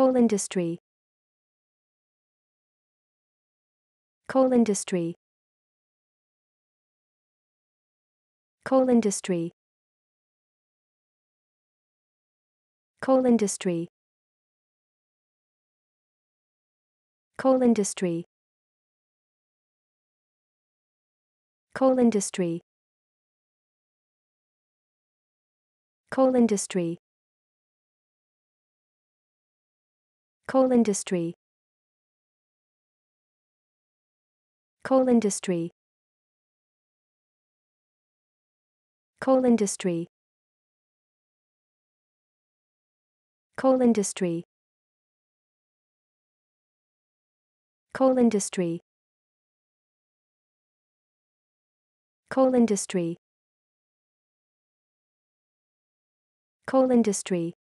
Coal industry. Coal industry. Coal industry. Coal industry. Coal industry. Coal industry. Coal industry. Coal industry. Coal industry. Coal industry. Coal industry. Coal industry. Coal industry. Coal industry.